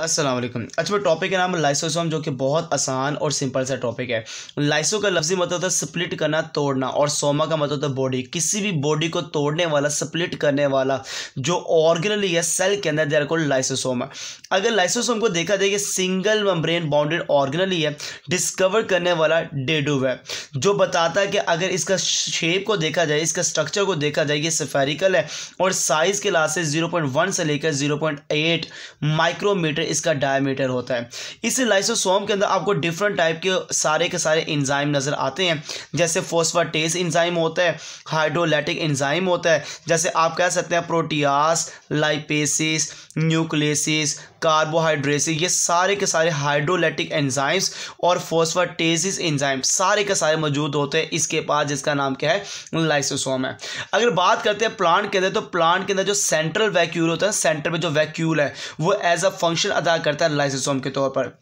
असलम अच्छा मैं टॉपिक का नाम है लाइसोसोम जो कि बहुत आसान और सिंपल सा टॉपिक है लाइसो का लफ्जी मतलब था स्प्लिट करना तोड़ना और सोमा का मतलब था बॉडी किसी भी बॉडी को तोड़ने वाला स्प्लिट करने वाला जो ऑर्गेनल है सेल के अंदर देर को लाइसोसोम है अगर लाइसोसोम को देखा जाए कि सिंगल मेम्ब्रेन बाउंडेड ऑर्गनली है डिस्कवर करने वाला डेडू है जो बताता है कि अगर इसका शेप को देखा जाए इसका स्ट्रक्चर को देखा जाए ये सफेरिकल है और साइज़ के लाज से ज़ीरो पॉइंट वन से लेकर ज़ीरो पॉइंट एट माइक्रोमीटर इसका डायमीटर होता है इस लाइसोसोम के अंदर आपको डिफरेंट टाइप के सारे के सारे इंजाइम नज़र आते हैं जैसे फोस्फाटेस इंजाइम होता है हाइड्रोलैटिक इंजाइम होता है जैसे आप कह सकते हैं प्रोटियास लाइपेसिस न्यूक्लेसिस कार्बोहाइड्रेसिस ये सारे के सारे हाइड्रोलैटिक एंजाइम्स और फोस्फाटेसिस एंजाइम सारे के सारे मौजूद होते हैं इसके पास जिसका नाम क्या है लाइसोसोम है अगर बात करते हैं प्लांट के अंदर तो प्लांट के अंदर जो सेंट्रल वैक्यूल होता है सेंटर में जो वैक्यूल है वो एज अ फंक्शन अदा करता है लाइसोसोम के तौर पर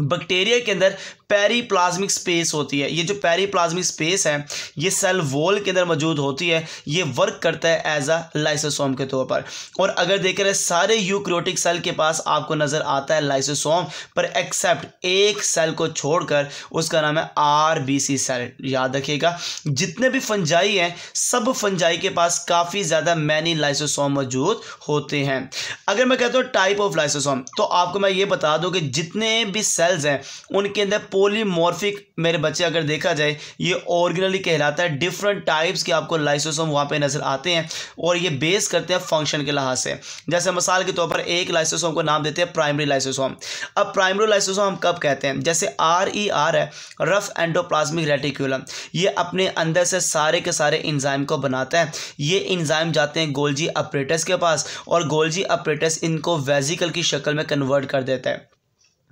बैक्टीरिया के अंदर पेरीप्लाज्मिक स्पेस होती है ये जो पेरीप्लाज्मिक स्पेस है ये सेल वॉल के अंदर मौजूद होती है ये वर्क करता है एज अ लाइसोसोम के तौर पर और अगर देख रहे सारे यूक्रोटिक सेल के पास आपको नज़र आता है लाइसोसोम पर एक्सेप्ट एक सेल को छोड़कर उसका नाम है आर बी सी सेल याद रखिएगा जितने भी फंजाई हैं सब फंजाई के पास काफ़ी ज़्यादा मैनी लाइसोसोम मौजूद होते हैं अगर मैं कहता हूँ टाइप ऑफ लाइसोसोम तो आपको मैं ये बता दूँ कि जितने भी सेल सेल्स हैं उनके अंदर पोलीमॉर्फिक मेरे बच्चे अगर देखा जाए ये ऑर्गेनली कहलाता है डिफरेंट टाइप्स के आपको लाइसोसोम वहाँ पे नज़र आते हैं और ये बेस करते हैं फंक्शन के लिहाज से जैसे मिसाल के तौर तो पर एक लाइसोसोम को नाम देते हैं प्राइमरी लाइसोसोम अब प्राइमरी लाइसोसोम हम कब कहते हैं जैसे आर ई आर है रफ एंडोप्लाज्मिक रेटिक्यूलम ये अपने अंदर से सारे के सारे इंजाइम को बनाता है ये इंजाइम जाते हैं गोल्जी अपरेटस के पास और गोल्जी अपरेटस इनको वेजिकल की शक्ल में कन्वर्ट कर देता है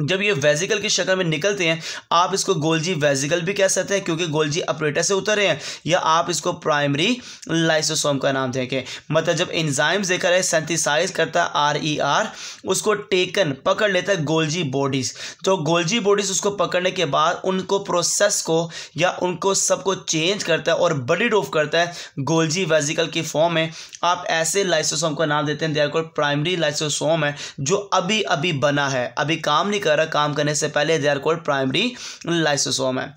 जब ये वेजिकल की शक्ल में निकलते हैं आप इसको गोल्जी वेजिकल भी कह सकते हैं क्योंकि गोल्जी अपरेटर से उतरे हैं या आप इसको प्राइमरी लाइसोसोम का नाम देखें मतलब जब इंजाइम्स देकर है सेंथिसाइज करता आर ई आर उसको टेकन पकड़ लेता है गोल्जी बॉडीज़ तो गोल्जी बॉडीज़ उसको पकड़ने के बाद उनको प्रोसेस को या उनको सबको चेंज करता है और बड़ी ऑफ करता है गोल्जी वेजिकल की फॉर्म में आप ऐसे लाइसोसोम का नाम देते हैं प्राइमरी लाइसोसोम है जो अभी अभी बना है अभी काम नहीं रहा काम करने से पहले they are called primary lysosome है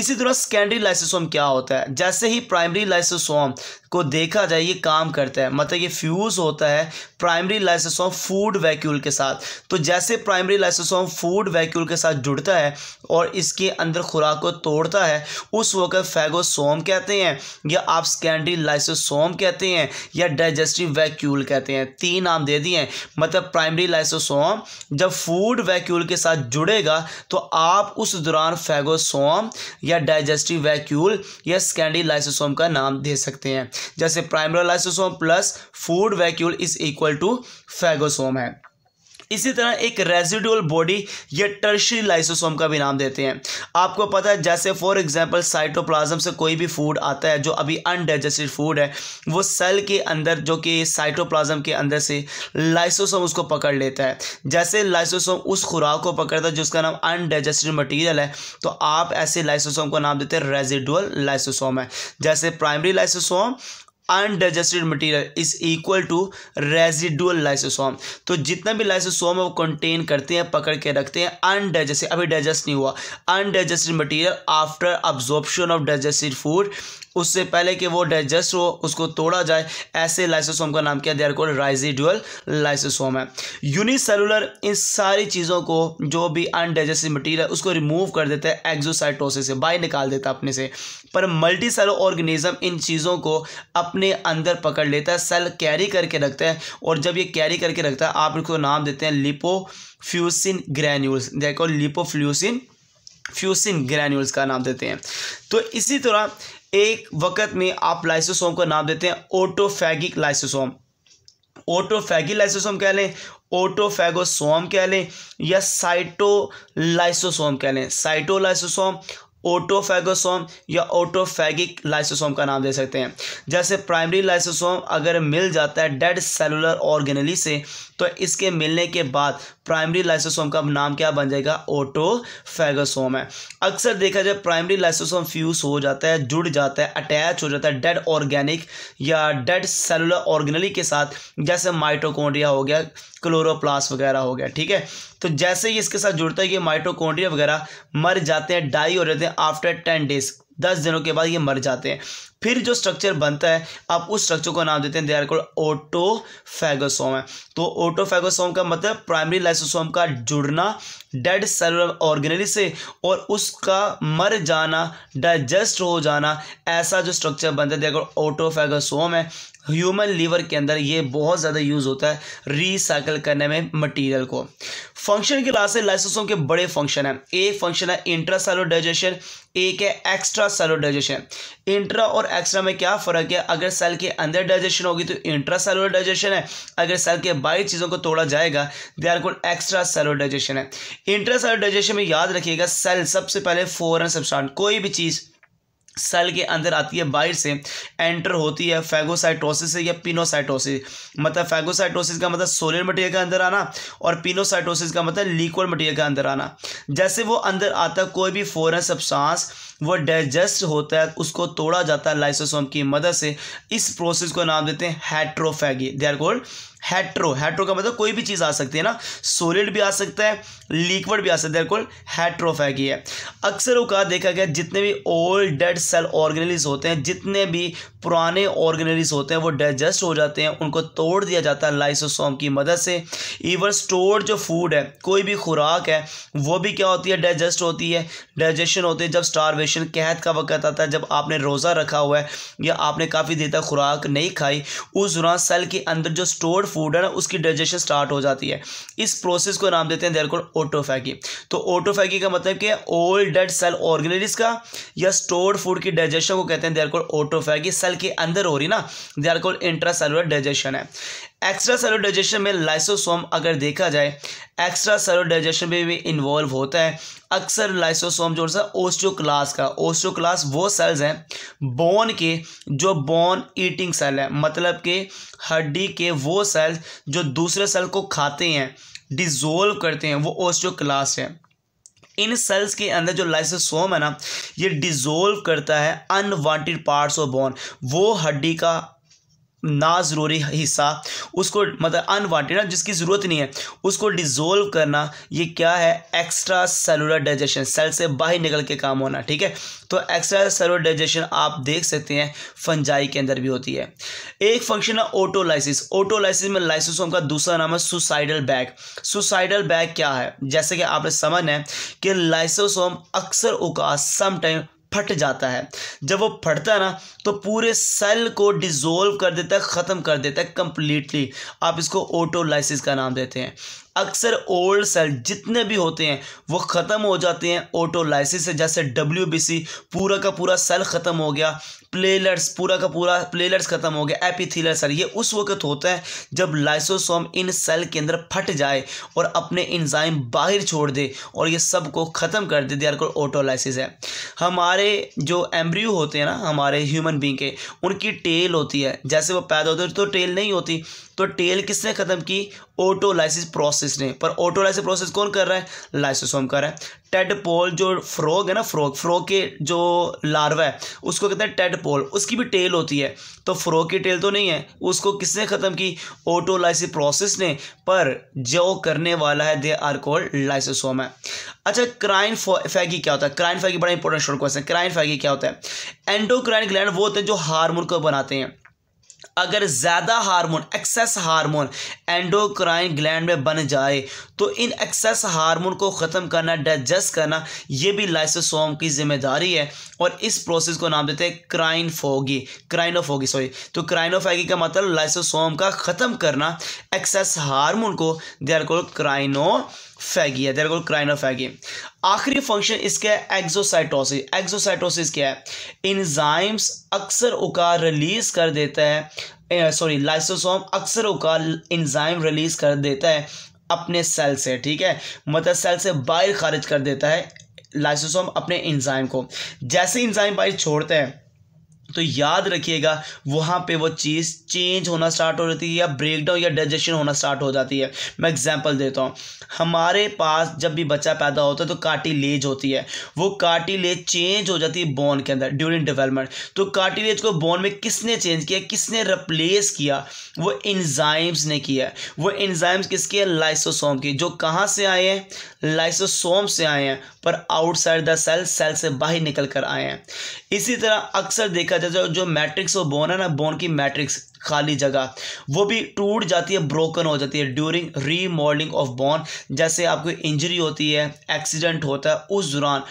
इसी तरह सेकेंडरी लाइसोसोम क्या होता है जैसे ही प्राइमरी लाइसोसोम को देखा जाए ये काम करता है मतलब ये फ्यूज़ होता है प्राइमरी लाइसोसोम फूड वैक्यूल के साथ तो जैसे प्राइमरी लाइसोसोम फूड वैक्यूल के साथ जुड़ता है और इसके अंदर खुराक को तोड़ता है उस वक्त फैगोसोम कहते हैं या आप सेकेंडरी लाइसोसोम कहते हैं या डाइजेस्टिव वैक्यूल कहते हैं तीन नाम दे दिए मतलब प्राइमरी लाइसोसोम जब फूड वैक्यूल के साथ जुड़ेगा तो आप उस दौरान फैगोसोम या डाइजेस्टिव वैक्यूल या सेकेंडरी लाइसोसोम का नाम दे सकते हैं जैसे primary lysosome plus food vacuole is equal to phagosome है इसी तरह एक रेजिडुअल बॉडी या टर्शरी लाइसोसोम का भी नाम देते हैं आपको पता है जैसे फॉर एग्जाम्पल साइटोप्लाज्म से कोई भी फूड आता है जो अभी अनडाइजेस्टेड फूड है वो सेल के अंदर जो कि साइटोप्लाज्म के अंदर से लाइसोसोम उसको पकड़ लेता है जैसे लाइसोसोम उस खुराक को पकड़ता है जिसका नाम अनडाइजेस्टेड मटीरियल है तो आप ऐसे लाइसोसोम को नाम देते हैं रेजिडुअल लाइसोसोम है जैसे primary lysosome undigested material is equal to residual lysosome तो जितना भी लाइसोसोम है वो कंटेन करते हैं पकड़ के रखते हैं अनडाइजेस्टेड अभी डाइजेस्ट नहीं हुआ undigested material after absorption of digested food उससे पहले कि वो डाइजेस्ट हो उसको तोड़ा जाए ऐसे लाइसोसोम का नाम क्या दे रखो राइजिडुअल लाइसोसोम है यूनिसेलुलर इन सारी चीज़ों को जो भी अनडाइजेस्टेड मटीरियल उसको रिमूव कर देता है एक्जोसाइटोसिस से बाहर निकाल देता है अपने से पर मल्टी सेलो ऑर्गेनिज्म इन चीज़ों को अपने अपने अंदर पकड़ लेता है सेल कैरी करके रखता है और जब ये कैरी करके रखता है आप इसको नाम देते हैं लिपोफ्यूसिन ग्रैन्यूल्स देखो लिपोफ्ल्यूसिन फ्यूसिन ग्रैन्यूल्स का नाम देते हैं तो इसी तरह एक वक्त में आप लाइसोसोम का नाम देते हैं ऑटोफैगिक लाइसोसोम ओटोफैगी लाइसोसोम कह लें ओटोफैगोसोम कह लें या साइटोलाइसोसोम कह लें साइटोलाइसोसोम ओटोफेगोसोम या ओटोफेगिक लाइसोसोम का नाम दे सकते हैं जैसे प्राइमरी लाइसोसोम अगर मिल जाता है डेड सेलुलर ऑर्गेनली से तो इसके मिलने के बाद प्राइमरी लाइसोसोम का नाम क्या बन जाएगा ओटोफेगोसोम है अक्सर देखा जाए प्राइमरी लाइसोसोम फ्यूज हो जाता है जुड़ जाता है अटैच हो जाता है डेड ऑर्गेनिक या डेड सेलुलर ऑर्गेनली के साथ जैसे माइटोकॉन्ड्रिया हो गया क्लोरोप्लास वगैरह हो गया ठीक है तो जैसे ही इसके साथ जुड़ता है ये माइटोकॉन्ड्रिया वगैरह मर जाते हैं डाई हो जाते हैं आफ्टर टेन डेज दस दिनों के बाद ये मर जाते हैं फिर जो स्ट्रक्चर बनता है आप उस स्ट्रक्चर को नाम देते हैं देर कोड ओटोफेगोसोम है तो ओटोफेगोसोम का मतलब प्राइमरी लाइसोसोम का जुड़ना डेड सेलुलर ऑर्गेनरी से और उसका मर जाना डाइजेस्ट हो जाना ऐसा जो स्ट्रक्चर बनता है देर कोड ओटोफेगोसोम है ह्यूमन लीवर के अंदर ये बहुत ज़्यादा यूज़ होता है रिसाइकिल करने में मटेरियल को फंक्शन के लास्ट से लाइसोसोम के बड़े फंक्शन हैं ए फंक्शन है इंट्रा सेलो डाइजेशन एक है एक्स्ट्रा सेलो डाइजेशन इंट्रा और एक्स्ट्रा में क्या फ़र्क है अगर सेल के अंदर डाइजेशन होगी तो इंट्रा सेलो डाइजेशन है अगर सेल के बाहर चीज़ों को तोड़ा जाएगा they are called extracellular digestion है इंट्रा सेलो डाइजेशन में याद रखिएगा सेल सबसे पहले फॉरन सबस्टांट कोई भी चीज़ सेल के अंदर आती है बाहर से एंटर होती है फैगोसाइटोसिस या पिनोसाइटोसिस मतलब फैगोसाइटोसिस का मतलब सोलिड मटेरियल के अंदर आना और पिनोसाइटोसिस का मतलब लिक्विड मटेरियल के अंदर आना जैसे वो अंदर आता कोई भी फॉरन सब्सटेंस वो डाइजेस्ट होता है उसको तोड़ा जाता है लाइसोसोम की मदद से इस प्रोसेस को नाम देते हैं heterophagy they are called hetero hetero का मतलब कोई भी चीज़ आ सकती है ना सोलिड भी आ सकता है लिक्विड भी आ सकता है हेट्रोफैगी है अक्सर उका देखा गया जितने भी ओल्ड डेड सेल ऑर्गेनलिज होते हैं जितने भी पुराने ऑर्गेनलिज होते हैं वो डाइजेस्ट हो जाते हैं उनको तोड़ दिया जाता है लाइसोसोम की मदद से इवन स्टोर जो फूड है कोई भी खुराक है वो भी क्या होती है डाइजेस्ट होती है डाइजेशन होती है जब स्टारवेशन कहत का वक्त आता है जब आपने रोज़ा रखा हुआ है या आपने काफ़ी देर तक खुराक नहीं खाई उस दौरान सेल के अंदर जो स्टोर फूड है ना उसकी डाइजेशन स्टार्ट हो जाती है इस प्रोसेस को नाम देते हैं देर कॉल ऑटोफैगी तो ऑटोफैगी का मतलब क्या ओल्ड डेड सेल ऑर्गेनिज का या स्टोर्ड फूड की डाइजेशन को कहते हैं देर कॉल ऑटोफैगी सेल के अंदर हो रही ना they're call intracellular digestion है एक्स्ट्रा सेलो डाइजेशन में लाइसोसोम अगर देखा जाए एक्स्ट्रा सेलो डाइजेशन में भी इन्वॉल्व होता है अक्सर लाइसोसोम जो ओस्ट्रो ओस्टोक्लास का ओस्टोक्लास वो सेल्स हैं बोन के जो बोन ईटिंग सेल है मतलब के हड्डी के वो सेल्स जो दूसरे सेल को खाते हैं डिजोल्व करते हैं वो ओस्टोक्लास है इन सेल्स के अंदर जो लाइसोसोम है ना ये डिजोल्व करता है अनवांटेड पार्ट्स ऑफ बोन वो हड्डी का ना ज़रूरी हिस्सा उसको मतलब अनवांटेड ना जिसकी ज़रूरत नहीं है उसको डिज़ोल्व करना ये क्या है एक्स्ट्रा सेलुलर डाइजेशन सेल से बाहर निकल के काम होना ठीक है तो एक्स्ट्रा सेलुलर डाइजेशन आप देख सकते हैं फंजाई के अंदर भी होती है एक फंक्शन है ओटोलाइसिस ओटोलाइसिस में लाइसोसोम का दूसरा नाम है सुसाइडल बैग सुसाइडल बैग क्या है जैसे कि आपने समझना है कि लाइसोसोम अक्सर उका समाइम फट जाता है जब वो फटता है ना तो पूरे सेल को डिज़ोल्व कर देता है ख़त्म कर देता है कम्प्लीटली आप इसको ओटोलाइसिस का नाम देते हैं अक्सर ओल्ड सेल जितने भी होते हैं वो ख़त्म हो जाते हैं ऑटोलाइसिस से जैसे डब्ल्यू पूरा का पूरा सेल ख़त्म हो गया प्लेलेट्स पूरा का पूरा प्लेलेट्स ख़त्म हो गया एपीथीलर सेल ये उस वक्त होता है जब लाइसोसोम इन सेल के अंदर फट जाए और अपने इंजाइम बाहर छोड़ दे और ये सब को ख़त्म कर दे दे ऑटोलाइसिस है हमारे जो एम्ब्रियो होते हैं ना हमारे ह्यूमन बींग के उनकी टेल होती है जैसे वो पैदा होते हैं तो टेल नहीं होती तो टेल किसने ख़त्म की ऑटोलाइसिस प्रोसेस ने पर ऑटोलाइसिस प्रोसेस कौन कर रहा है लाइसोसोम कर रहा है पोल जो फ्रॉग है ना फ्रॉग फ्रॉग के जो लार्वा है उसको कहते हैं पोल उसकी भी टेल होती है तो फ्रॉग की टेल तो नहीं है उसको किसने ख़त्म की ऑटोलाइसिस प्रोसेस ने पर जो करने वाला है दे आर कॉल्ड लाइसोसोम है अच्छा क्राइन फैगी क्या होता है क्राइन फैगी बड़ा इंपॉर्टेंट शॉर्ट क्वेश्चन क्राइन फैगी क्या होता है एंडोक्राइन ग्लैंड वो होते हैं जो हारमोन को बनाते हैं अगर ज़्यादा hormone excess hormone endocrine gland में बन जाए तो इन एक्सेस हार्मोन को ख़त्म करना डाइजेस्ट करना ये भी लाइसोसोम की जिम्मेदारी है और इस प्रोसेस को नाम देते हैं क्राइन फोगी क्राइनोफोगी सॉरी तो क्राइनोफोगी का मतलब लाइसोसोम का ख़त्म करना एक्सेस हारमोन को दे आर कॉल्ड क्राइनो फैगी है देर कॉल्ड फैगी आखिरी फंक्शन इसका है एक्जोसाइटोसिस एक्जोसाइटोसिस क्या है इनजाइम्स अक्सर उकार रिलीज कर देता है सॉरी लाइसोसोम अक्सर उकार इंजाइम रिलीज कर देता है अपने सेल से ठीक है मतलब सेल से बाहर खारिज कर देता है लाइसोसोम अपने इंजाइम को जैसे इंजाइम बाहर छोड़ते हैं तो याद रखिएगा वहाँ पे वो चीज़ चेंज होना स्टार्ट हो जाती है या ब्रेक डाउन या डाइजेशन होना स्टार्ट हो जाती है मैं एग्जांपल देता हूँ हमारे पास जब भी बच्चा पैदा होता है तो कार्टिलेज होती है वो कार्टिलेज चेंज हो जाती है बोन के अंदर ड्यूरिंग डेवलपमेंट तो कार्टिलेज को बोन में किसने चेंज किया किसने रिप्लेस किया वो इंजाइम्स ने किया वो इंजाइम्स किसके हैं लाइसोसोम की जो कहाँ से आए हैं लाइसोसोम से आए हैं पर आउटसाइड द सेल सेल से बाहर निकल कर आए हैं इसी तरह अक्सर देखा जाता है जो मैट्रिक्स और बोन है ना बोन की मैट्रिक्स खाली जगह वो भी टूट जाती है ब्रोकन हो जाती है ड्यूरिंग रीमॉडलिंग ऑफ बोन जैसे आपको इंजरी होती है एक्सीडेंट होता है उस दौरान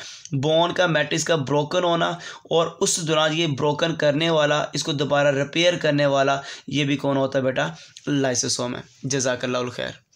बोन का मैट्रिक्स का ब्रोकन होना और उस दौरान ये ब्रोकन करने वाला इसको दोबारा रिपेयर करने वाला ये भी कौन होता है बेटा लाइसेसोम है जजाकल्ला खैर